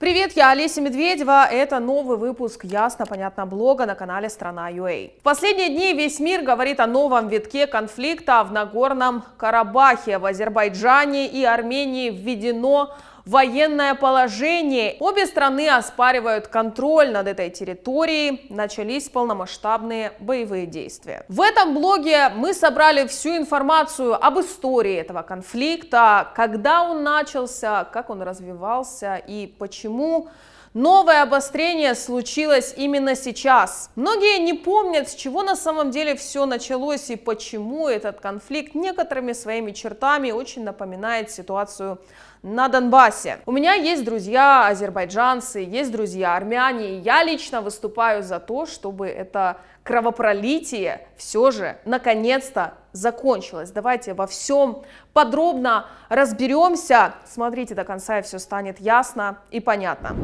Привет, я Олеся Медведева. Это новый выпуск «Ясно, понятно» блога на канале Страна .ua. В последние дни весь мир говорит о новом витке конфликта в Нагорном Карабахе. В Азербайджане и Армении введено военное положение. Обе страны оспаривают контроль над этой территорией, начались полномасштабные боевые действия. В этом блоге мы собрали всю информацию об истории этого конфликта, когда он начался, как он развивался и почему Новое обострение случилось именно сейчас. Многие не помнят, с чего на самом деле все началось и почему этот конфликт некоторыми своими чертами очень напоминает ситуацию на Донбассе. У меня есть друзья азербайджанцы, есть друзья армяне, и я лично выступаю за то, чтобы это кровопролитие все же наконец-то закончилось. Давайте во всем подробно разберемся. Смотрите до конца, и все станет ясно и понятно.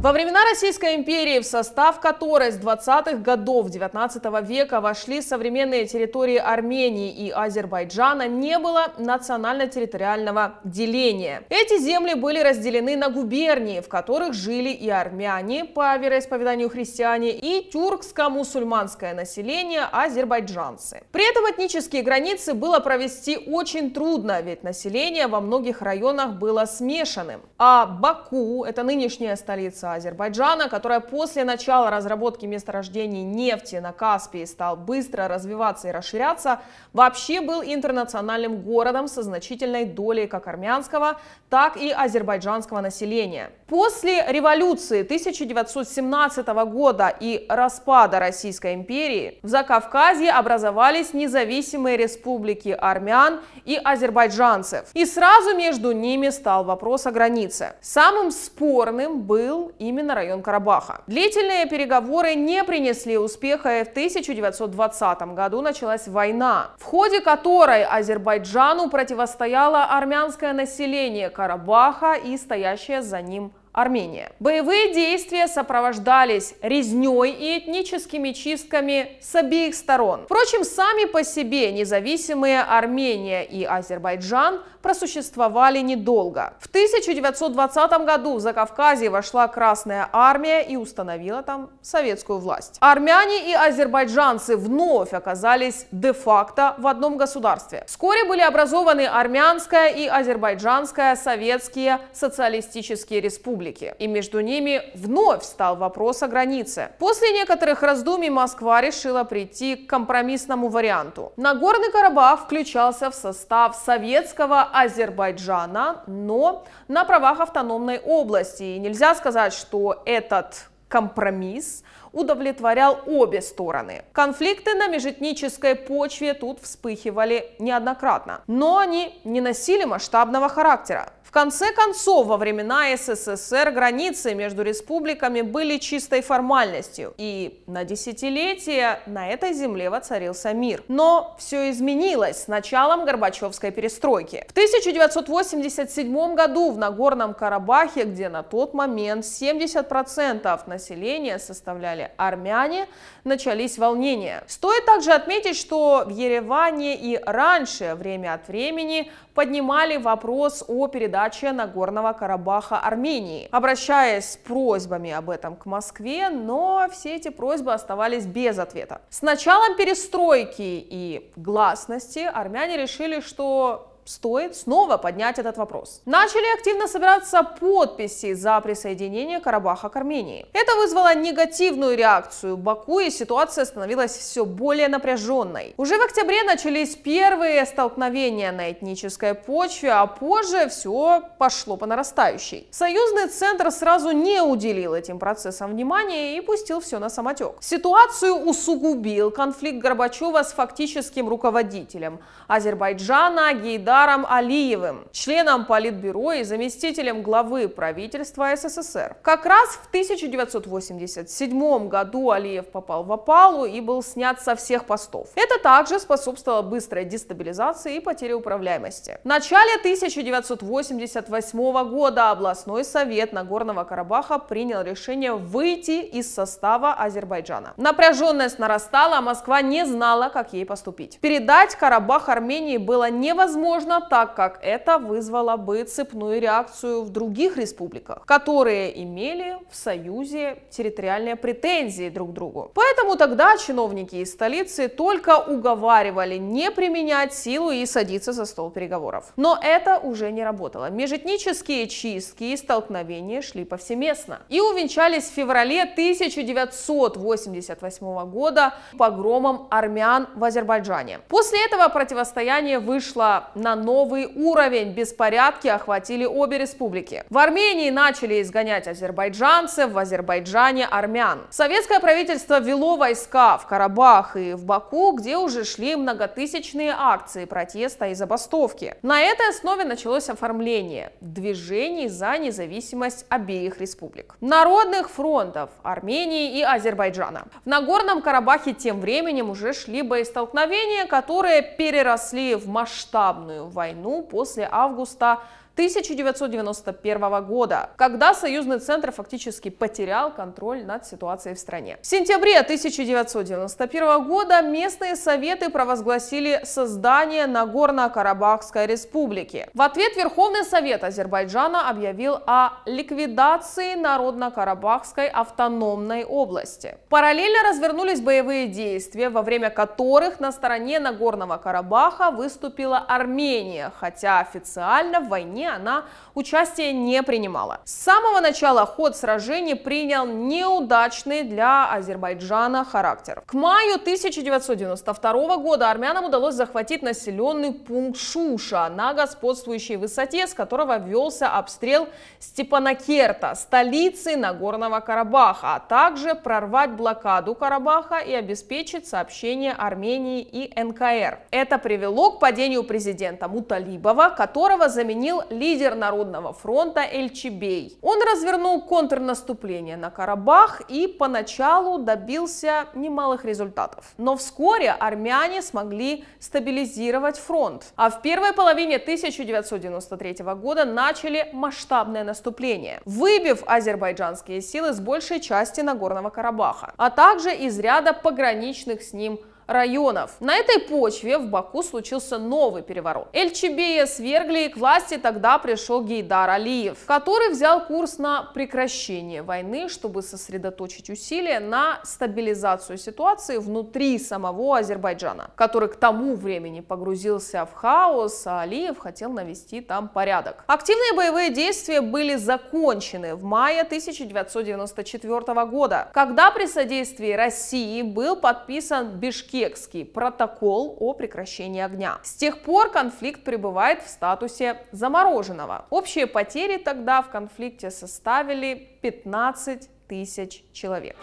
Во времена Российской империи, в состав которой с 20-х годов 19 века вошли современные территории Армении и Азербайджана, не было национально-территориального деления. Эти земли были разделены на губернии, в которых жили и армяне по вероисповеданию христиане, и тюркско-мусульманское население азербайджанцы. При этом этнические границы было провести очень трудно, ведь население во многих районах было смешанным. А Баку, это нынешняя столица Азербайджана, которая после начала разработки месторождений нефти на Каспии стал быстро развиваться и расширяться, вообще был интернациональным городом со значительной долей как армянского, так и азербайджанского населения. После революции 1917 года и распада Российской империи в Закавказье образовались независимые республики армян и азербайджанцев. И сразу между ними стал вопрос о границе. Самым спорным был именно район Карабаха. Длительные переговоры не принесли успеха, и в 1920 году началась война, в ходе которой Азербайджану противостояло армянское население Карабаха и стоящее за ним Армения. Боевые действия сопровождались резней и этническими чистками с обеих сторон. Впрочем, сами по себе независимые Армения и Азербайджан просуществовали недолго. В 1920 году в Закавказье вошла Красная Армия и установила там советскую власть. Армяне и азербайджанцы вновь оказались де-факто в одном государстве. Вскоре были образованы Армянская и Азербайджанская советские социалистические республики республики. И между ними вновь стал вопрос о границе. После некоторых раздумий Москва решила прийти к компромиссному варианту. Нагорный Карабах включался в состав советского Азербайджана, но на правах автономной области. И нельзя сказать, что этот компромисс удовлетворял обе стороны. Конфликты на межэтнической почве тут вспыхивали неоднократно, но они не носили масштабного характера. В конце концов, во времена СССР границы между республиками были чистой формальностью, и на десятилетия на этой земле воцарился мир. Но все изменилось с началом Горбачевской перестройки. В 1987 году в Нагорном Карабахе, где на тот момент 70% населения составляли армяне, начались волнения. Стоит также отметить, что в Ереване и раньше время от времени поднимали вопрос о передаче передачи Нагорного Карабаха Армении, обращаясь с просьбами об этом к Москве, но все эти просьбы оставались без ответа. С началом перестройки и гласности армяне решили, что стоит снова поднять этот вопрос. Начали активно собираться подписи за присоединение Карабаха к Армении. Это вызвало негативную реакцию Баку, и ситуация становилась все более напряженной. Уже в октябре начались первые столкновения на этнической почве, а позже все пошло по нарастающей. Союзный центр сразу не уделил этим процессам внимания и пустил все на самотек. Ситуацию усугубил конфликт Горбачева с фактическим руководителем Азербайджана Гейда Мухтаром Алиевым, членом Политбюро и заместителем главы правительства СССР. Как раз в 1987 году Алиев попал в опалу и был снят со всех постов. Это также способствовало быстрой дестабилизации и потере управляемости. В начале 1988 года областной совет Нагорного Карабаха принял решение выйти из состава Азербайджана. Напряженность нарастала, а Москва не знала, как ей поступить. Передать Карабах Армении было невозможно возможно, так как это вызвало бы цепную реакцию в других республиках, которые имели в Союзе территориальные претензии друг к другу. Поэтому тогда чиновники из столицы только уговаривали не применять силу и садиться за стол переговоров. Но это уже не работало. Межэтнические чистки и столкновения шли повсеместно. И увенчались в феврале 1988 года погромом армян в Азербайджане. После этого противостояние вышло на на новый уровень. Беспорядки охватили обе республики. В Армении начали изгонять азербайджанцев, в Азербайджане армян. Советское правительство вело войска в Карабах и в Баку, где уже шли многотысячные акции протеста и забастовки. На этой основе началось оформление движений за независимость обеих республик. Народных фронтов Армении и Азербайджана. В Нагорном Карабахе тем временем уже шли боестолкновения, которые переросли в масштабную войну после августа 1991 года, когда союзный центр фактически потерял контроль над ситуацией в стране. В сентябре 1991 года местные советы провозгласили создание Нагорно-Карабахской республики. В ответ Верховный совет Азербайджана объявил о ликвидации Народно-Карабахской автономной области. Параллельно развернулись боевые действия, во время которых на стороне Нагорного Карабаха выступила Армения, хотя официально в войне войне она участия не принимала. С самого начала ход сражений принял неудачный для Азербайджана характер. К маю 1992 года армянам удалось захватить населенный пункт Шуша на господствующей высоте, с которого велся обстрел Степанакерта, столицы Нагорного Карабаха, а также прорвать блокаду Карабаха и обеспечить сообщение Армении и НКР. Это привело к падению президента Муталибова, которого заменил лидер Народного фронта Эльчебей. Он развернул контрнаступление на Карабах и поначалу добился немалых результатов. Но вскоре армяне смогли стабилизировать фронт, а в первой половине 1993 года начали масштабное наступление, выбив азербайджанские силы с большей части Нагорного Карабаха, а также из ряда пограничных с ним районов. На этой почве в Баку случился новый переворот. Эль-Чебея свергли, и к власти тогда пришел Гейдар Алиев, который взял курс на прекращение войны, чтобы сосредоточить усилия на стабилизацию ситуации внутри самого Азербайджана, который к тому времени погрузился в хаос, а Алиев хотел навести там порядок. Активные боевые действия были закончены в мае 1994 года, когда при содействии России был подписан Бишкек Бишкекский протокол о прекращении огня. С тех пор конфликт пребывает в статусе замороженного. Общие потери тогда в конфликте составили 15 тысяч человек.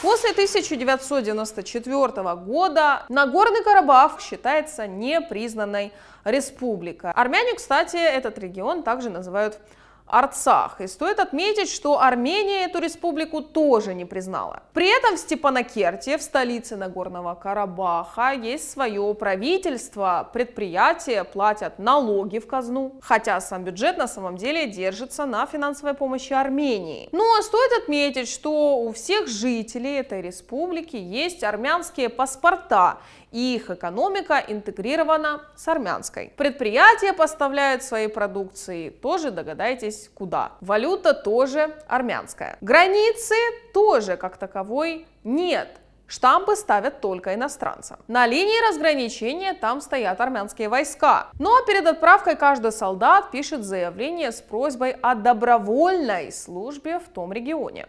После 1994 года Нагорный Карабах считается непризнанной республикой. Армяне, кстати, этот регион также называют Арцах. И стоит отметить, что Армения эту республику тоже не признала. При этом в Степанакерте, в столице Нагорного Карабаха, есть свое правительство, предприятия платят налоги в казну, хотя сам бюджет на самом деле держится на финансовой помощи Армении. Ну а стоит отметить, что у всех жителей этой республики есть армянские паспорта, и их экономика интегрирована с армянской. Предприятия поставляют свои продукции, тоже догадайтесь куда. Валюта тоже армянская. Границы тоже как таковой нет. Штампы ставят только иностранцам. На линии разграничения там стоят армянские войска. Но ну, а перед отправкой каждый солдат пишет заявление с просьбой о добровольной службе в том регионе.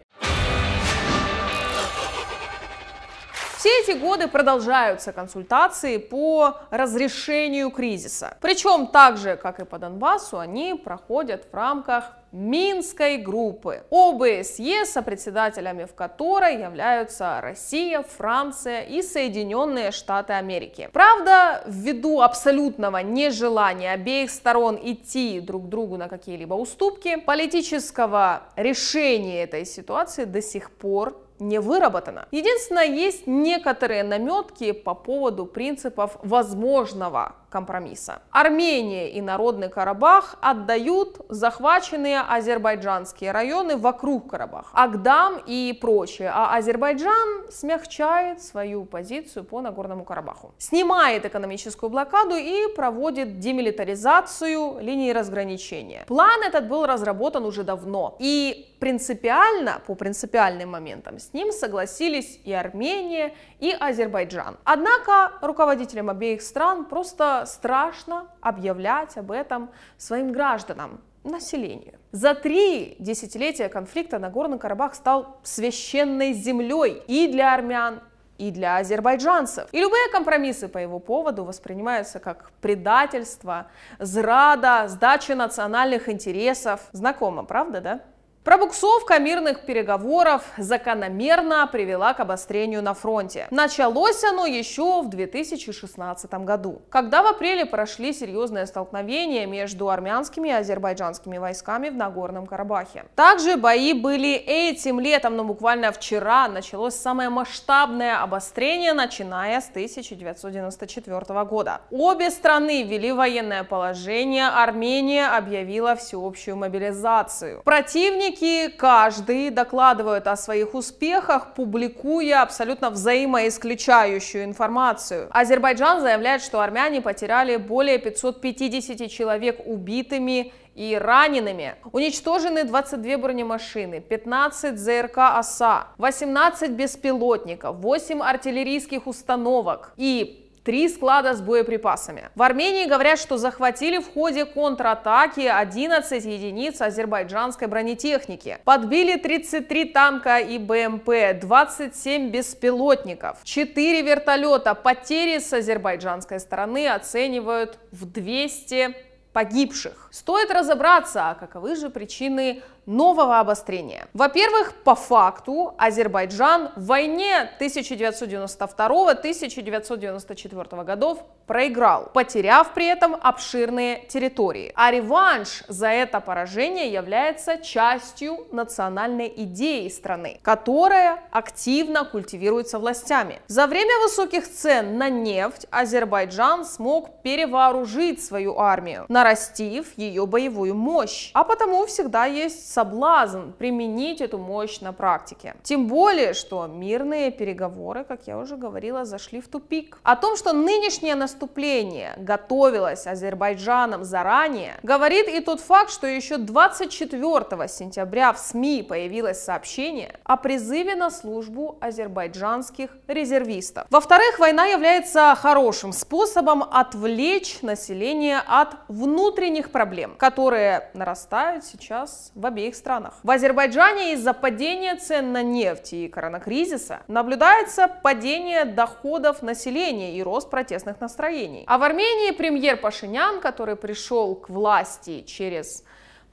Все эти годы продолжаются консультации по разрешению кризиса. Причем так же, как и по Донбассу, они проходят в рамках Минской группы, ОБСЕ, председателями в которой являются Россия, Франция и Соединенные Штаты Америки. Правда, ввиду абсолютного нежелания обеих сторон идти друг другу на какие-либо уступки, политического решения этой ситуации до сих пор не выработано. Единственное, есть некоторые наметки по поводу принципов возможного компромисса. Армения и Народный Карабах отдают захваченные азербайджанские районы вокруг Карабаха, Агдам и прочее, а Азербайджан смягчает свою позицию по Нагорному Карабаху, снимает экономическую блокаду и проводит демилитаризацию линии разграничения. План этот был разработан уже давно, и принципиально, по принципиальным моментам, с ним согласились и Армения, и Азербайджан. Однако руководителям обеих стран просто страшно объявлять об этом своим гражданам, населению. За три десятилетия конфликта Нагорный Карабах стал священной землей и для армян, и для азербайджанцев. И любые компромиссы по его поводу воспринимаются как предательство, зрада, сдача национальных интересов. Знакомо, правда, да? Пробуксовка мирных переговоров закономерно привела к обострению на фронте. Началось оно еще в 2016 году, когда в апреле прошли серьезные столкновения между армянскими и азербайджанскими войсками в Нагорном Карабахе. Также бои были этим летом, но буквально вчера началось самое масштабное обострение, начиная с 1994 года. Обе страны ввели военное положение, Армения объявила всеобщую мобилизацию. Противники Чиновники каждый докладывают о своих успехах, публикуя абсолютно взаимоисключающую информацию. Азербайджан заявляет, что армяне потеряли более 550 человек убитыми и ранеными. Уничтожены 22 бронемашины, 15 ЗРК «Оса», 18 беспилотников, 8 артиллерийских установок и три склада с боеприпасами. В Армении говорят, что захватили в ходе контратаки 11 единиц азербайджанской бронетехники, подбили 33 танка и БМП, 27 беспилотников, 4 вертолета. Потери с азербайджанской стороны оценивают в 200 погибших. Стоит разобраться, а каковы же причины нового обострения. Во-первых, по факту Азербайджан в войне 1992-1994 годов проиграл, потеряв при этом обширные территории. А реванш за это поражение является частью национальной идеи страны, которая активно культивируется властями. За время высоких цен на нефть Азербайджан смог перевооружить свою армию, нарастив ее боевую мощь. А потому всегда есть соблазн применить эту мощь на практике. Тем более, что мирные переговоры, как я уже говорила, зашли в тупик. О том, что нынешнее наступление готовилось Азербайджаном заранее, говорит и тот факт, что еще 24 сентября в СМИ появилось сообщение о призыве на службу азербайджанских резервистов. Во-вторых, война является хорошим способом отвлечь население от внутренних проблем, которые нарастают сейчас в обеих своих странах. В Азербайджане из-за падения цен на нефть и коронакризиса наблюдается падение доходов населения и рост протестных настроений. А в Армении премьер Пашинян, который пришел к власти через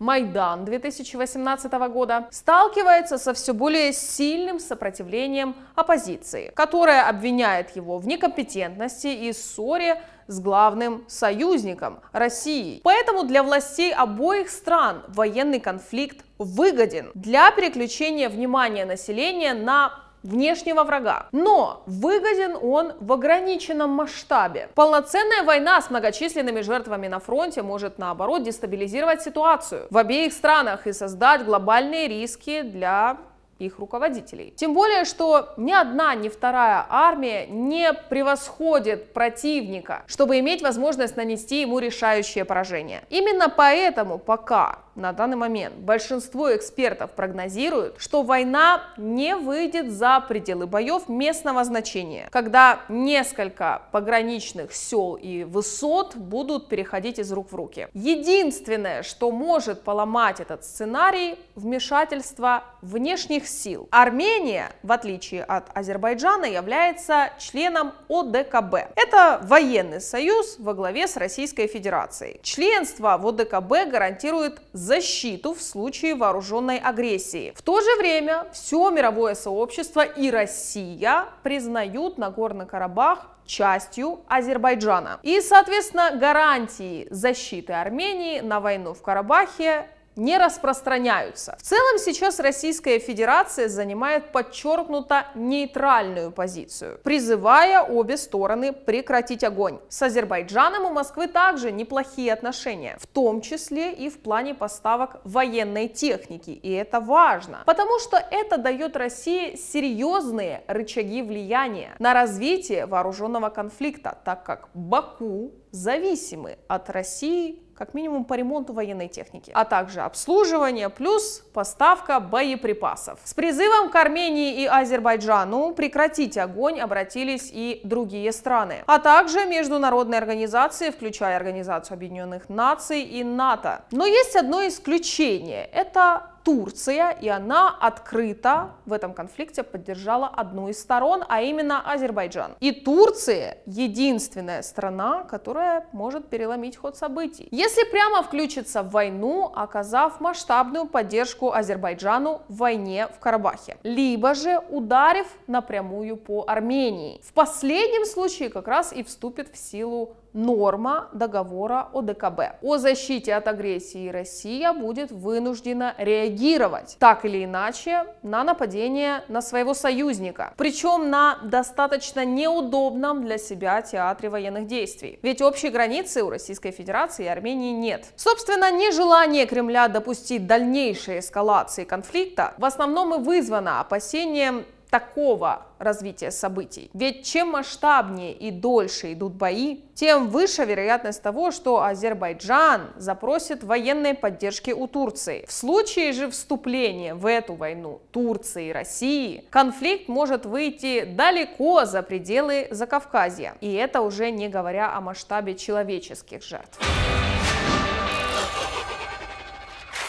Майдан 2018 года, сталкивается со все более сильным сопротивлением оппозиции, которая обвиняет его в некомпетентности и ссоре с главным союзником – России. Поэтому для властей обоих стран военный конфликт выгоден для переключения внимания населения на внешнего врага. Но выгоден он в ограниченном масштабе. Полноценная война с многочисленными жертвами на фронте может, наоборот, дестабилизировать ситуацию в обеих странах и создать глобальные риски для их руководителей. Тем более, что ни одна, ни вторая армия не превосходит противника, чтобы иметь возможность нанести ему решающее поражение. Именно поэтому пока на данный момент большинство экспертов прогнозируют, что война не выйдет за пределы боев местного значения, когда несколько пограничных сел и высот будут переходить из рук в руки. Единственное, что может поломать этот сценарий, вмешательство внешних сил. Армения, в отличие от Азербайджана, является членом ОДКБ. Это военный союз во главе с Российской Федерацией. Членство в ОДКБ гарантирует защиту в случае вооруженной агрессии. В то же время все мировое сообщество и Россия признают Нагорный Карабах частью Азербайджана. И, соответственно, гарантии защиты Армении на войну в Карабахе не распространяются. В целом сейчас Российская Федерация занимает подчеркнуто нейтральную позицию, призывая обе стороны прекратить огонь. С Азербайджаном у Москвы также неплохие отношения, в том числе и в плане поставок военной техники, и это важно, потому что это дает России серьезные рычаги влияния на развитие вооруженного конфликта, так как Баку зависимы от России как минимум по ремонту военной техники, а также обслуживание плюс поставка боеприпасов. С призывом к Армении и Азербайджану прекратить огонь обратились и другие страны, а также международные организации, включая Организацию Объединенных Наций и НАТО. Но есть одно исключение – это Турция, и она открыто в этом конфликте поддержала одну из сторон, а именно Азербайджан. И Турция единственная страна, которая может переломить ход событий. Если прямо включится в войну, оказав масштабную поддержку Азербайджану в войне в Карабахе, либо же ударив напрямую по Армении. В последнем случае как раз и вступит в силу норма договора ОДКБ о защите от агрессии Россия будет вынуждена реагировать так или иначе на нападение на своего союзника, причем на достаточно неудобном для себя театре военных действий. Ведь общей границы у Российской Федерации и Армении нет. Собственно, нежелание Кремля допустить дальнейшей эскалации конфликта в основном и вызвано опасением такого развития событий. Ведь чем масштабнее и дольше идут бои, тем выше вероятность того, что Азербайджан запросит военной поддержки у Турции. В случае же вступления в эту войну Турции и России, конфликт может выйти далеко за пределы Закавказья. И это уже не говоря о масштабе человеческих жертв.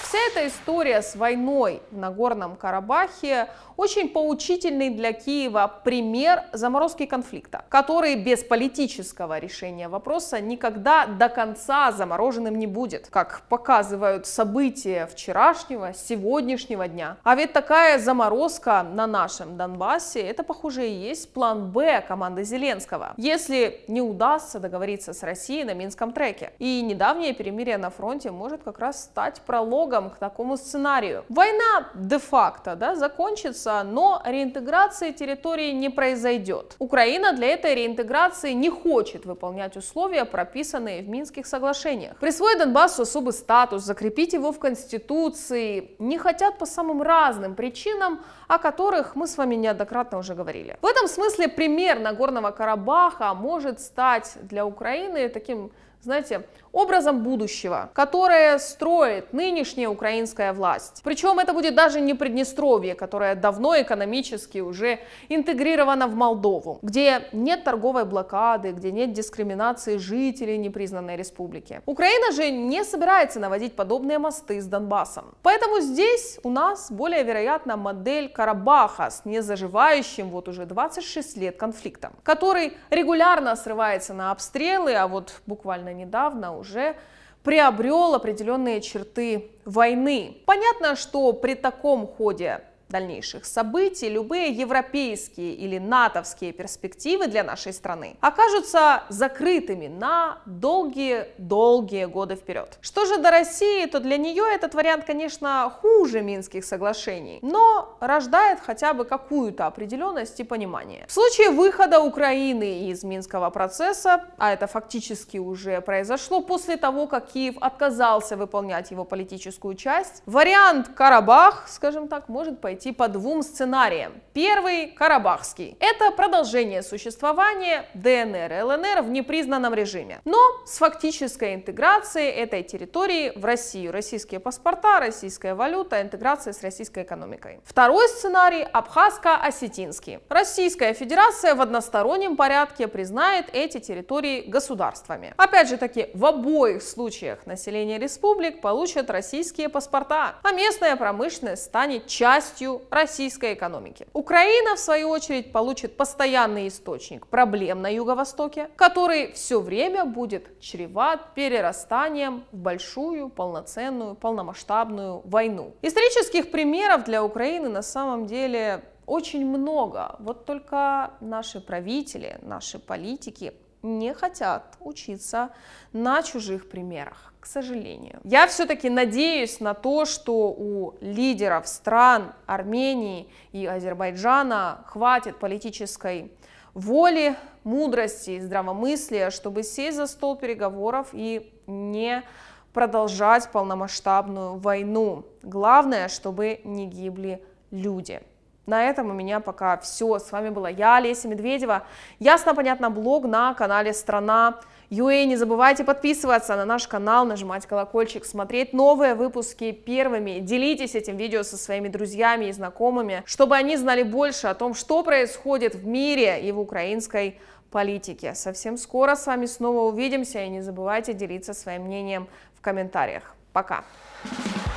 Вся эта история с войной в Нагорном Карабахе очень поучительный для Киева пример заморозки конфликта, который без политического решения вопроса никогда до конца замороженным не будет, как показывают события вчерашнего, сегодняшнего дня. А ведь такая заморозка на нашем Донбассе, это, похоже, и есть план «Б» команды Зеленского, если не удастся договориться с Россией на Минском треке. И недавнее перемирие на фронте может как раз стать прологом к такому сценарию. Война де-факто да, закончится Беларуса, но реинтеграции территории не произойдет. Украина для этой реинтеграции не хочет выполнять условия, прописанные в Минских соглашениях. Присвоить Донбассу особый статус, закрепить его в Конституции не хотят по самым разным причинам, о которых мы с вами неоднократно уже говорили. В этом смысле пример Нагорного Карабаха может стать для Украины таким знаете, образом будущего, которое строит нынешняя украинская власть. Причем это будет даже не Приднестровье, которое давно экономически уже интегрировано в Молдову, где нет торговой блокады, где нет дискриминации жителей непризнанной республики. Украина же не собирается наводить подобные мосты с Донбассом. Поэтому здесь у нас более вероятна модель Карабаха с незаживающим вот уже 26 лет конфликтом, который регулярно срывается на обстрелы, а вот буквально недавно уже приобрел определенные черты войны. Понятно, что при таком ходе дальнейших событий любые европейские или натовские перспективы для нашей страны окажутся закрытыми на долгие-долгие годы вперед. Что же до России, то для нее этот вариант, конечно, хуже Минских соглашений, но рождает хотя бы какую-то определенность и понимание. В случае выхода Украины из Минского процесса, а это фактически уже произошло после того, как Киев отказался выполнять его политическую часть, вариант Карабах, скажем так, может пойти пойти по двум сценариям. Первый – карабахский. Это продолжение существования ДНР и ЛНР в непризнанном режиме, но с фактической интеграцией этой территории в Россию. Российские паспорта, российская валюта, интеграция с российской экономикой. Второй сценарий – абхазско-осетинский. Российская Федерация в одностороннем порядке признает эти территории государствами. Опять же таки, в обоих случаях население республик получат российские паспорта, а местная промышленность станет частью российской экономики. Украина, в свою очередь, получит постоянный источник проблем на Юго-Востоке, который все время будет чреват перерастанием в большую, полноценную, полномасштабную войну. Исторических примеров для Украины на самом деле очень много. Вот только наши правители, наши политики не хотят учиться на чужих примерах к сожалению. Я все-таки надеюсь на то, что у лидеров стран Армении и Азербайджана хватит политической воли, мудрости и здравомыслия, чтобы сесть за стол переговоров и не продолжать полномасштабную войну. Главное, чтобы не гибли люди. На этом у меня пока все. С вами была я, Леся Медведева. Ясно, понятно, блог на канале «Страна». UA. Не забывайте подписываться на наш канал, нажимать колокольчик, смотреть новые выпуски первыми. Делитесь этим видео со своими друзьями и знакомыми, чтобы они знали больше о том, что происходит в мире и в украинской политике. Совсем скоро с вами снова увидимся и не забывайте делиться своим мнением в комментариях. Пока! Thank